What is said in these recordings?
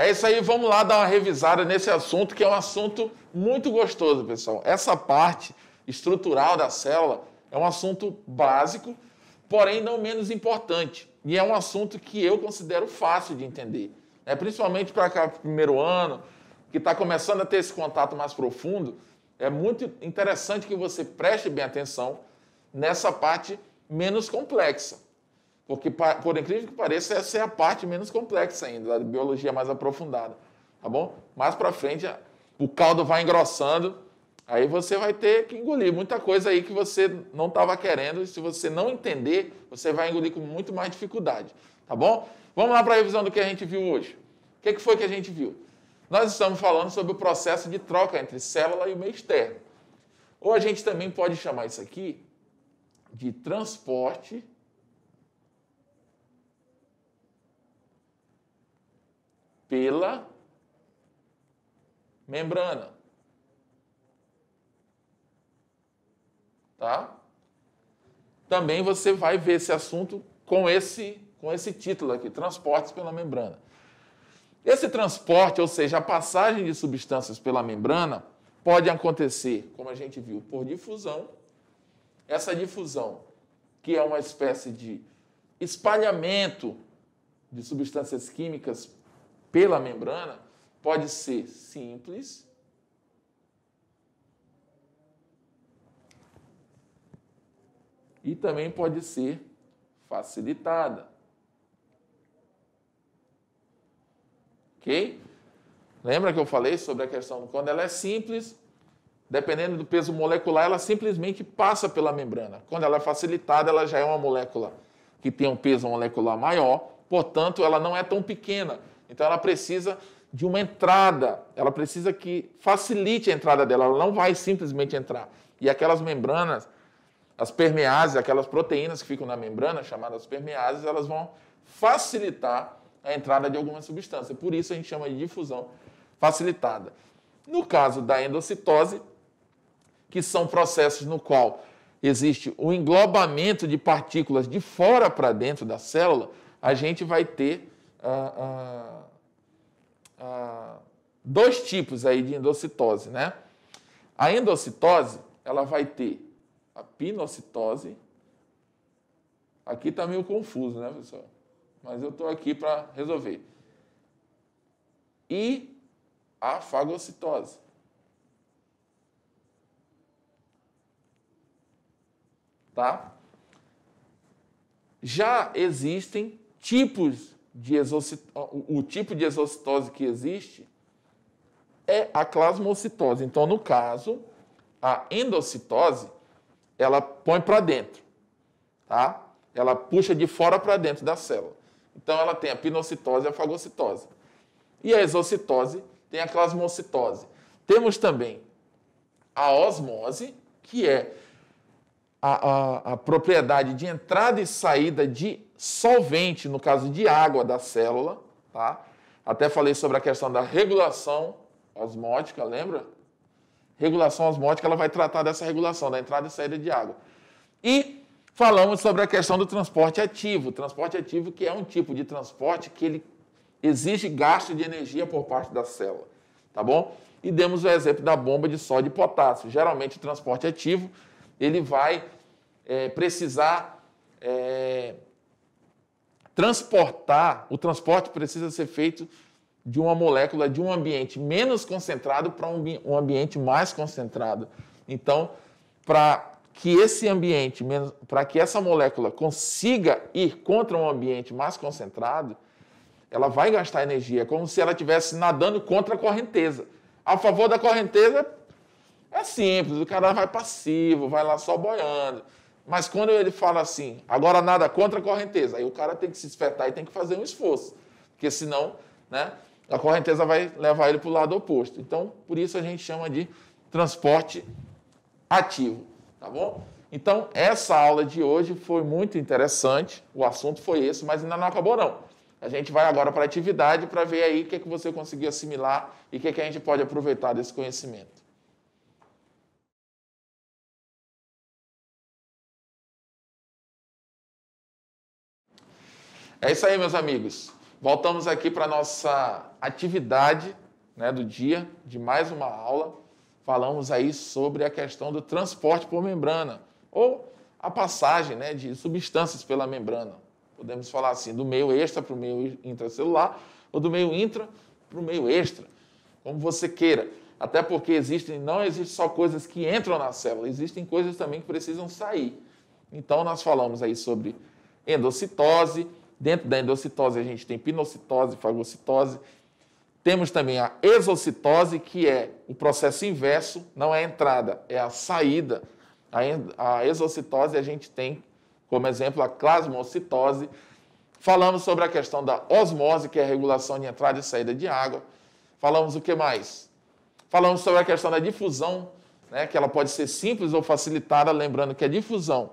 É isso aí, vamos lá dar uma revisada nesse assunto, que é um assunto muito gostoso, pessoal. Essa parte estrutural da célula é um assunto básico, porém não menos importante. E é um assunto que eu considero fácil de entender. Né? Principalmente para cá primeiro ano, que está começando a ter esse contato mais profundo, é muito interessante que você preste bem atenção nessa parte menos complexa. Porque, por incrível que pareça, essa é a parte menos complexa ainda, da biologia mais aprofundada. Tá bom? Mais para frente, o caldo vai engrossando, aí você vai ter que engolir muita coisa aí que você não estava querendo. E se você não entender, você vai engolir com muito mais dificuldade. Tá bom? Vamos lá para a revisão do que a gente viu hoje. O que, que foi que a gente viu? Nós estamos falando sobre o processo de troca entre célula e o meio externo. Ou a gente também pode chamar isso aqui de transporte pela membrana. Tá? Também você vai ver esse assunto com esse, com esse título aqui, transportes pela membrana. Esse transporte, ou seja, a passagem de substâncias pela membrana, pode acontecer, como a gente viu, por difusão. Essa difusão, que é uma espécie de espalhamento de substâncias químicas pela membrana pode ser simples e também pode ser facilitada. Ok? Lembra que eu falei sobre a questão quando ela é simples, dependendo do peso molecular, ela simplesmente passa pela membrana. Quando ela é facilitada, ela já é uma molécula que tem um peso molecular maior, portanto, ela não é tão pequena então ela precisa de uma entrada, ela precisa que facilite a entrada dela, ela não vai simplesmente entrar. E aquelas membranas, as permeases, aquelas proteínas que ficam na membrana, chamadas permeases, elas vão facilitar a entrada de alguma substância. Por isso a gente chama de difusão facilitada. No caso da endocitose, que são processos no qual existe o englobamento de partículas de fora para dentro da célula, a gente vai ter ah, ah ah, dois tipos aí de endocitose, né? A endocitose, ela vai ter a pinocitose. Aqui tá meio confuso, né, pessoal? Mas eu estou aqui para resolver. E a fagocitose. Tá? Já existem tipos de o tipo de exocitose que existe é a plasmocitose. Então, no caso, a endocitose, ela põe para dentro, tá? Ela puxa de fora para dentro da célula. Então, ela tem a pinocitose e a fagocitose. E a exocitose tem a plasmocitose. Temos também a osmose, que é a, a, a propriedade de entrada e saída de solvente, no caso de água da célula, tá? Até falei sobre a questão da regulação osmótica, lembra? Regulação osmótica, ela vai tratar dessa regulação, da entrada e saída de água. E falamos sobre a questão do transporte ativo. Transporte ativo que é um tipo de transporte que ele exige gasto de energia por parte da célula, tá bom? E demos o exemplo da bomba de sódio e potássio. Geralmente, o transporte ativo ele vai é, precisar é, transportar, o transporte precisa ser feito de uma molécula de um ambiente menos concentrado para um, ambiente mais concentrado. Então, para que esse ambiente, para que essa molécula consiga ir contra um ambiente mais concentrado, ela vai gastar energia, como se ela estivesse nadando contra a correnteza. A favor da correnteza, é simples, o cara vai passivo, vai lá só boiando. Mas quando ele fala assim, agora nada contra a correnteza, aí o cara tem que se espetar e tem que fazer um esforço, porque senão né, a correnteza vai levar ele para o lado oposto. Então, por isso a gente chama de transporte ativo, tá bom? Então, essa aula de hoje foi muito interessante, o assunto foi esse, mas ainda não acabou não. A gente vai agora para a atividade para ver aí o que, é que você conseguiu assimilar e o que, é que a gente pode aproveitar desse conhecimento. É isso aí, meus amigos. Voltamos aqui para a nossa atividade né, do dia, de mais uma aula. Falamos aí sobre a questão do transporte por membrana, ou a passagem né, de substâncias pela membrana. Podemos falar assim, do meio extra para o meio intracelular, ou do meio intra para o meio extra, como você queira. Até porque existem, não existem só coisas que entram na célula, existem coisas também que precisam sair. Então, nós falamos aí sobre endocitose, Dentro da endocitose, a gente tem pinocitose, fagocitose. Temos também a exocitose, que é o processo inverso, não é a entrada, é a saída. A exocitose, a gente tem como exemplo a clasmocitose. Falamos sobre a questão da osmose, que é a regulação de entrada e saída de água. Falamos o que mais? Falamos sobre a questão da difusão, né, que ela pode ser simples ou facilitada, lembrando que a difusão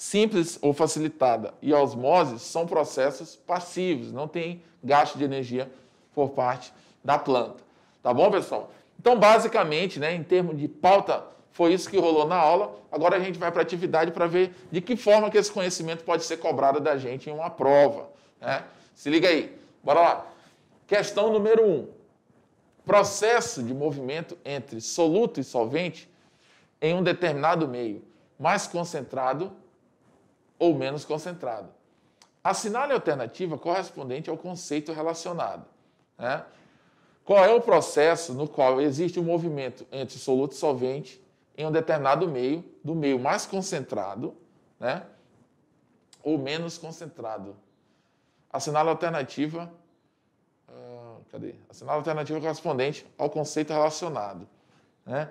simples ou facilitada e osmose são processos passivos, não tem gasto de energia por parte da planta. Tá bom, pessoal? Então, basicamente, né, em termos de pauta, foi isso que rolou na aula. Agora a gente vai para a atividade para ver de que forma que esse conhecimento pode ser cobrado da gente em uma prova. Né? Se liga aí, bora lá. Questão número 1. Um. Processo de movimento entre soluto e solvente em um determinado meio mais concentrado ou menos concentrado. Assinale a alternativa correspondente ao conceito relacionado. Né? Qual é o processo no qual existe um movimento entre soluto e solvente em um determinado meio, do meio mais concentrado né? ou menos concentrado? Assinale a alternativa. Uh, cadê? Assinale a alternativa correspondente ao conceito relacionado. Né?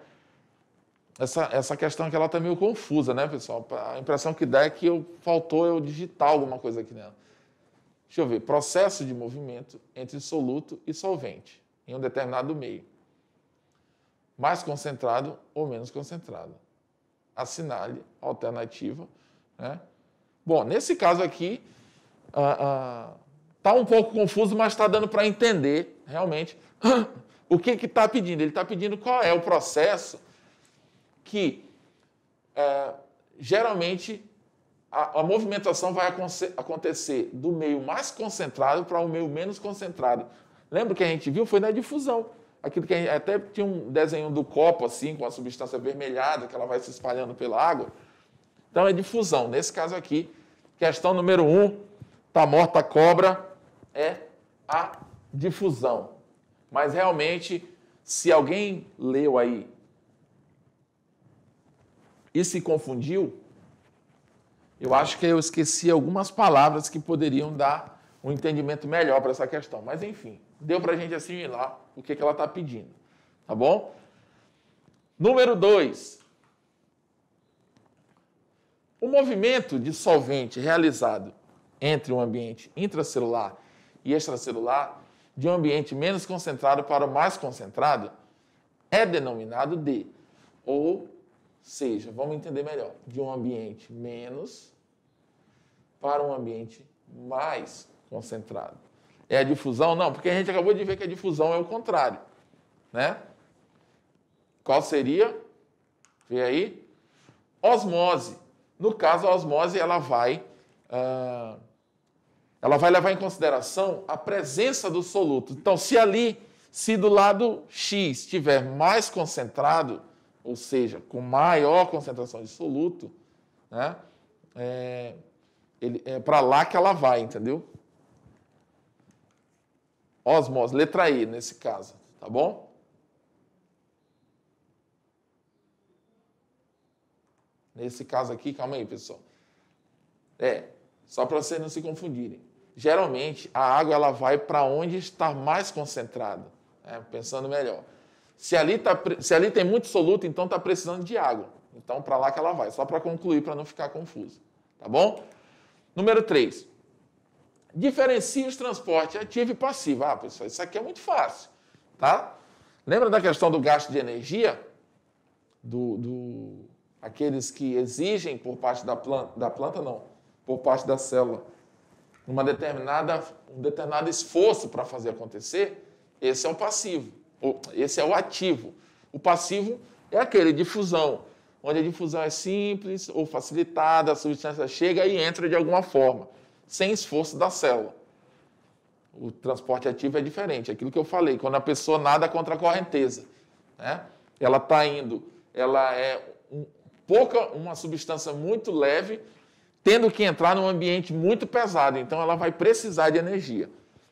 essa, essa questão que ela está meio confusa, né, pessoal? A impressão que dá é que eu, faltou eu digitar alguma coisa aqui nela. Deixa eu ver. Processo de movimento entre soluto e solvente em um determinado meio. Mais concentrado ou menos concentrado. Assinale a alternativa. Né? Bom, nesse caso aqui, está um pouco confuso, mas está dando para entender realmente o que está pedindo. Ele está pedindo qual é o processo que é, geralmente a, a, movimentação vai acontecer do meio mais concentrado para o meio menos concentrado. Lembra que a gente viu? Foi na difusão. Aquilo que gente, até tinha um desenho do copo assim, com a substância avermelhada, que ela vai se espalhando pela água. Então é difusão. Nesse caso aqui, questão número um, tá morta a cobra, é a difusão. Mas realmente, se alguém leu aí e se confundiu, eu acho que eu esqueci algumas palavras que poderiam dar um entendimento melhor para essa questão. Mas, enfim, deu para a gente assimilar o que, que ela está pedindo. Tá bom? Número 2. O movimento de solvente realizado entre um ambiente intracelular e extracelular, de um ambiente menos concentrado para o mais concentrado, é denominado de, ou seja, vamos entender melhor, de um ambiente menos para um ambiente mais concentrado. É a difusão? Não, porque a gente acabou de ver que a difusão é o contrário, né? Qual seria? Vê aí. Osmose. No caso, a osmose ela vai, uh, ela vai levar em consideração a presença do soluto. Então, se ali, se do lado X estiver mais concentrado, ou seja, com maior concentração de soluto, né? É, ele, é para lá que ela vai, entendeu? Osmose, letra i nesse caso, tá bom? Nesse caso aqui, calma aí, pessoal. É, só para vocês não se confundirem. Geralmente, a água ela vai para onde está mais concentrada, né? pensando melhor. Se ali, tá, se ali tem muito soluto, então está precisando de água. Então, para lá que ela vai, só para concluir, para não ficar confuso. Tá bom? Número 3. Diferencie os transportes ativo e passivo. Ah, pessoal, isso aqui é muito fácil. Tá? Lembra da questão do gasto de energia? Do, do, aqueles que exigem por parte da planta, da planta não, por parte da célula, uma determinada, um determinado esforço para fazer acontecer, esse é o passivo esse é o ativo. O passivo é aquele difusão, onde a difusão é simples ou facilitada, a substância chega e entra de alguma forma, sem esforço da célula. O transporte ativo é diferente, é aquilo que eu falei, quando a pessoa nada contra a correnteza, né? ela está indo, ela é um, pouca, uma substância muito leve, tendo que entrar num ambiente muito pesado, então ela vai precisar de energia.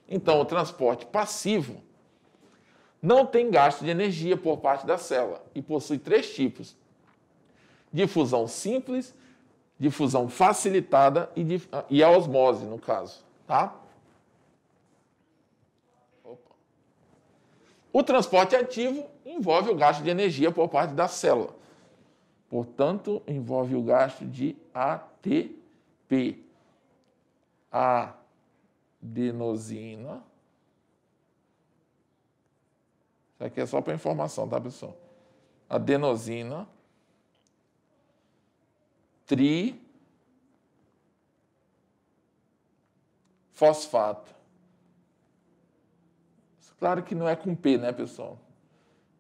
Então, o transporte passivo não tem gasto de energia por parte da célula e possui três tipos: difusão simples, difusão facilitada e, dif... Ah, e a osmose, no caso. Tá? Opa. O transporte ativo envolve o gasto de energia por parte da célula. Portanto, envolve o gasto de ATP. Adenosina isso aqui é só para informação, tá, pessoal? Adenosina tri fosfato. Claro que não é com P, né, pessoal?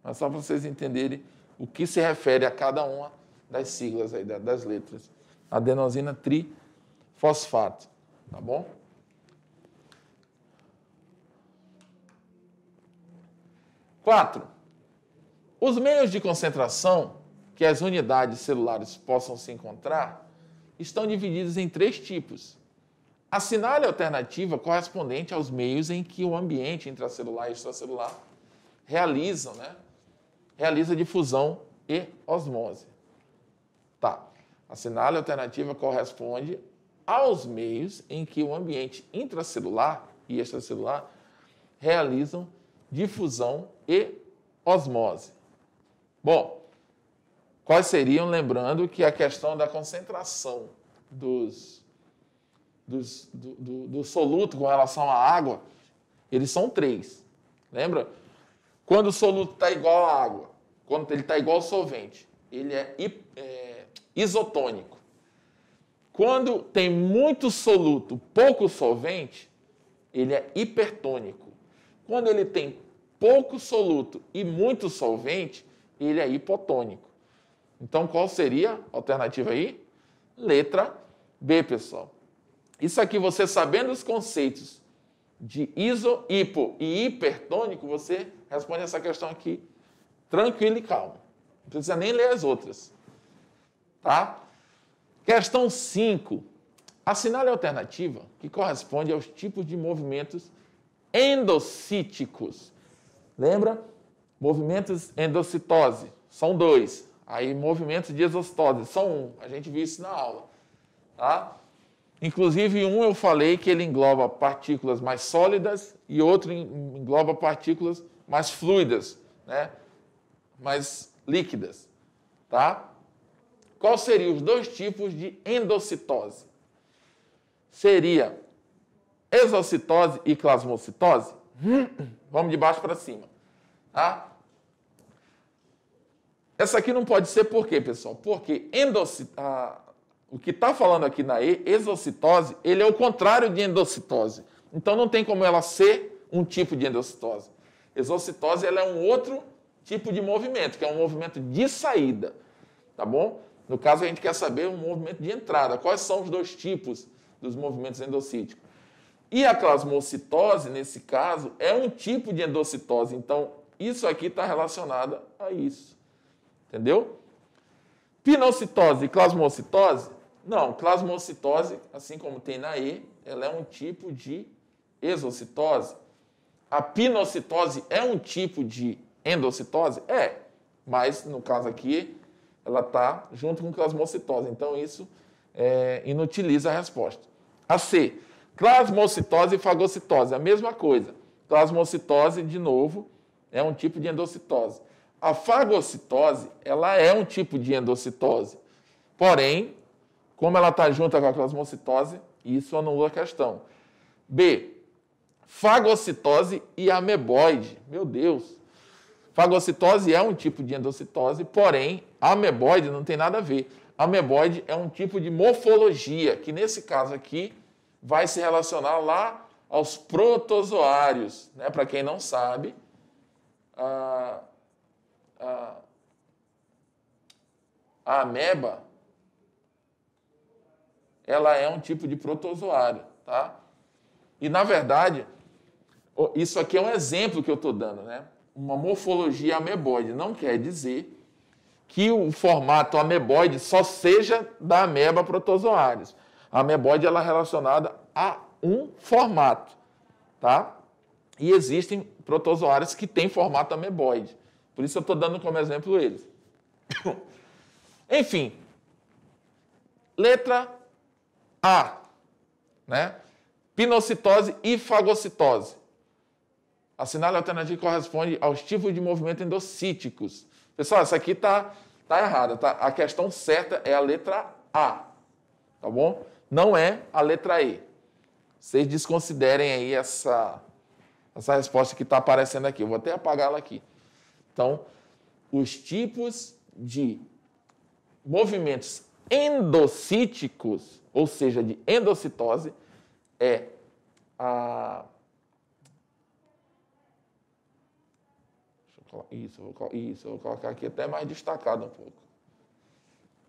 Mas só para vocês entenderem o que se refere a cada uma das siglas aí, das letras. Adenosina trifosfato, tá bom? Quatro, os meios de concentração que as unidades celulares possam se encontrar estão divididos em três tipos. A sinal alternativa correspondente aos meios em que o ambiente intracelular e extracelular realizam, né? Realiza difusão e osmose. Tá. A sinal alternativa corresponde aos meios em que o ambiente intracelular e extracelular realizam difusão e osmose. Bom, quais seriam, lembrando que a questão da concentração dos, dos do, do, do soluto com relação à água, eles são três. Lembra? Quando o soluto está igual à água, quando ele está igual ao solvente, ele é, é isotônico. Quando tem muito soluto, pouco solvente, ele é hipertônico. Quando ele tem pouco soluto e muito solvente, ele é hipotônico. Então, qual seria a alternativa aí? Letra B, pessoal. Isso aqui, você sabendo os conceitos de iso, hipo e hipertônico, você responde essa questão aqui tranquilo e calmo. Não precisa nem ler as outras. Tá? Questão 5. Assinale a alternativa que corresponde aos tipos de movimentos endocíticos. Lembra? Movimentos endocitose, são dois. Aí movimentos de exostose, são um. A gente viu isso na aula. Tá? Inclusive, um eu falei que ele engloba partículas mais sólidas e outro engloba partículas mais fluidas, né? mais líquidas. Tá? Qual seriam os dois tipos de endocitose? Seria exocitose e plasmocitose. Hum, hum, vamos de baixo para cima. Tá? Essa aqui não pode ser por quê, pessoal? Porque Ah, o que está falando aqui na e, exocitose, ele é o contrário de endocitose. Então não tem como ela ser um tipo de endocitose. Exocitose ela é um outro tipo de movimento, que é um movimento de saída. Tá bom? No caso, a gente quer saber um movimento de entrada. Quais são os dois tipos dos movimentos endocíticos? E a plasmocitose, nesse caso, é um tipo de endocitose. Então, isso aqui está relacionada a isso. Entendeu? Pinocitose e plasmocitose? Não, plasmocitose, assim como tem na E, ela é um tipo de exocitose. A pinocitose é um tipo de endocitose? É, mas no caso aqui, ela está junto com plasmocitose. Então, isso é, inutiliza a resposta. A C. Plasmocitose e fagocitose, a mesma coisa. Plasmocitose, de novo, é um tipo de endocitose. A fagocitose, ela é um tipo de endocitose. Porém, como ela está junta com a plasmocitose, isso anula a questão. B. Fagocitose e ameboide. Meu Deus! Fagocitose é um tipo de endocitose, porém, ameboide não tem nada a ver. Ameboide é um tipo de morfologia, que nesse caso aqui vai se relacionar lá aos protozoários. Né? Para quem não sabe, a, a, a ameba ela é um tipo de protozoário. Tá? E, na verdade, isso aqui é um exemplo que eu estou dando, né? Uma morfologia ameboide não quer dizer que o formato ameboide só seja da ameba protozoários. A ameboide ela é relacionada a um formato, tá? E existem protozoários que têm formato ameboide. Por isso eu estou dando como exemplo eles. Enfim, letra A, né? Pinocitose e fagocitose. A sinal alternativa corresponde aos tipos de movimento endocíticos. Pessoal, essa aqui tá, tá errada, tá? A questão certa é a letra A, tá bom? não é a letra E. Vocês desconsiderem aí essa, essa resposta que está aparecendo aqui. Eu vou até apagá-la aqui. Então, os tipos de movimentos endocíticos, ou seja, de endocitose, é a. Isso, vou, colocar, isso, vou colocar aqui até mais destacado um pouco.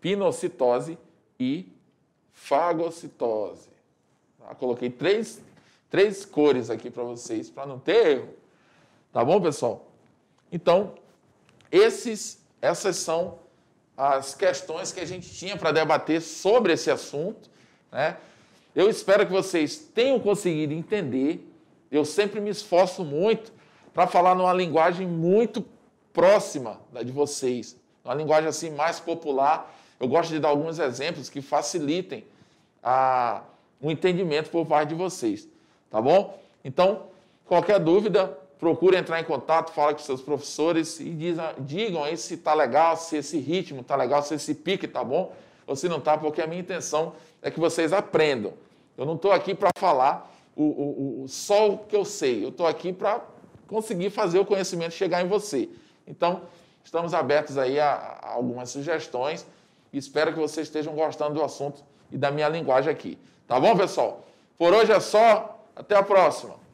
Pinocitose e fagocitose. Tá? Coloquei três, três cores aqui para vocês, para não ter erro. Tá bom, pessoal? Então, esses, essas são as questões que a gente tinha para debater sobre esse assunto. Né? Eu espero que vocês tenham conseguido entender. Eu sempre me esforço muito para falar numa linguagem muito próxima da de vocês, uma linguagem assim mais popular eu gosto de dar alguns exemplos que facilitem a, o entendimento por parte de vocês, tá bom? Então, qualquer dúvida, procure entrar em contato, fala com seus professores e diz, digam aí se está legal, se esse ritmo está legal, se esse pique está bom ou se não está, porque a minha intenção é que vocês aprendam. Eu não estou aqui para falar o, o, o, só o que eu sei, eu estou aqui para conseguir fazer o conhecimento chegar em você. Então, estamos abertos aí a, a algumas sugestões. Espero que vocês estejam gostando do assunto e da minha linguagem aqui. Tá bom, pessoal? Por hoje é só. Até a próxima.